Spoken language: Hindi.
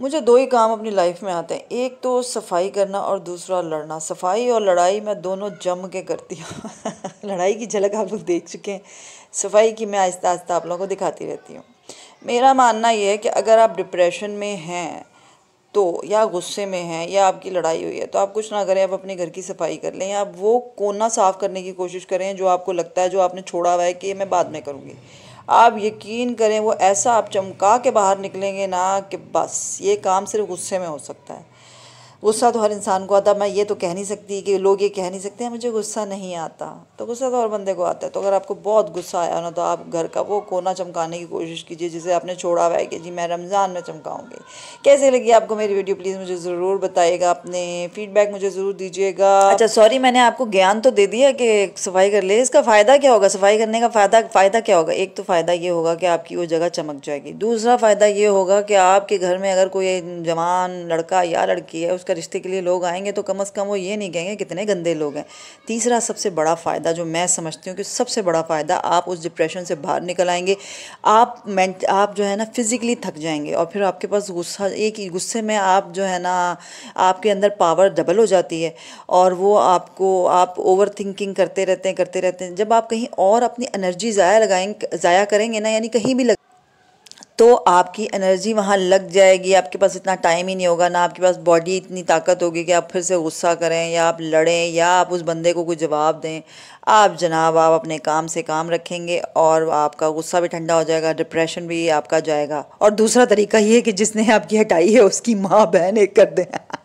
मुझे दो ही काम अपनी लाइफ में आते हैं एक तो सफाई करना और दूसरा लड़ना सफाई और लड़ाई मैं दोनों जम के करती हूँ लड़ाई की झलक आप लोग देख चुके हैं सफाई की मैं आहिस्ता आहिस्ता आप लोगों को दिखाती रहती हूँ मेरा मानना यह है कि अगर आप डिप्रेशन में हैं तो या गुस्से में हैं या आपकी लड़ाई हुई है तो आप कुछ ना करें आप अपने घर की सफाई कर लें आप वो कोना साफ़ करने की कोशिश करें जो आपको लगता है जो आपने छोड़ा हुआ है कि मैं बाद में करूँगी आप यकीन करें वो ऐसा आप चमका के बाहर निकलेंगे ना कि बस ये काम सिर्फ गुस्से में हो सकता है गुस्सा तो हर इंसान को आता है मैं ये तो कह नहीं सकती कि लोग ये कह नहीं सकते हैं मुझे गुस्सा नहीं आता तो गुस्सा तो हर बंदे को आता है तो अगर आपको बहुत गुस्सा आया ना तो आप घर का वो कोना चमकाने की कोशिश कीजिए जिसे आपने छोड़ा हुआ है कि जी मैं रमज़ान में चमकाऊँगी कैसे लगी आपको मेरी वीडियो प्लीज़ मुझे ज़रूर बताइएगा अपने फीडबैक मुझे ज़रूर दीजिएगा अच्छा सॉरी मैंने आपको ज्ञान तो दे दिया कि सफाई कर ले इसका फ़ायदा क्या होगा सफाई करने का फ़ायदा फ़ायदा क्या होगा एक तो फ़ायदा ये होगा कि आपकी वो जगह चमक जाएगी दूसरा फ़ायदा ये होगा कि आपके घर में अगर कोई जवान लड़का या लड़की है उस उसका रिश्ते के लिए लोग आएंगे तो कम अज़ कम वो ये नहीं कहेंगे कितने गंदे लोग हैं तीसरा सबसे बड़ा फ़ायदा जो मैं समझती हूँ कि सबसे बड़ा फ़ायदा आप उस डिप्रेशन से बाहर निकल आएंगे आप आप जो है ना फिज़िकली थक जाएंगे और फिर आपके पास गुस्सा एक ही गुस्से में आप जो है ना आपके अंदर पावर डबल हो जाती है और वो आपको आप ओवर करते रहते हैं करते रहते हैं जब आप कहीं और अपनी एनर्जी ज़ाया लगाएंगे ज़ाया करेंगे ना यानी कहीं भी तो आपकी एनर्जी वहाँ लग जाएगी आपके पास इतना टाइम ही नहीं होगा ना आपके पास बॉडी इतनी ताकत होगी कि आप फिर से गुस्सा करें या आप लड़ें या आप उस बंदे को कोई जवाब दें आप जनाब आप अपने काम से काम रखेंगे और आपका गुस्सा भी ठंडा हो जाएगा डिप्रेशन भी आपका जाएगा और दूसरा तरीका ये है कि जिसने आपकी हटाई है उसकी माँ बहन एक कर दें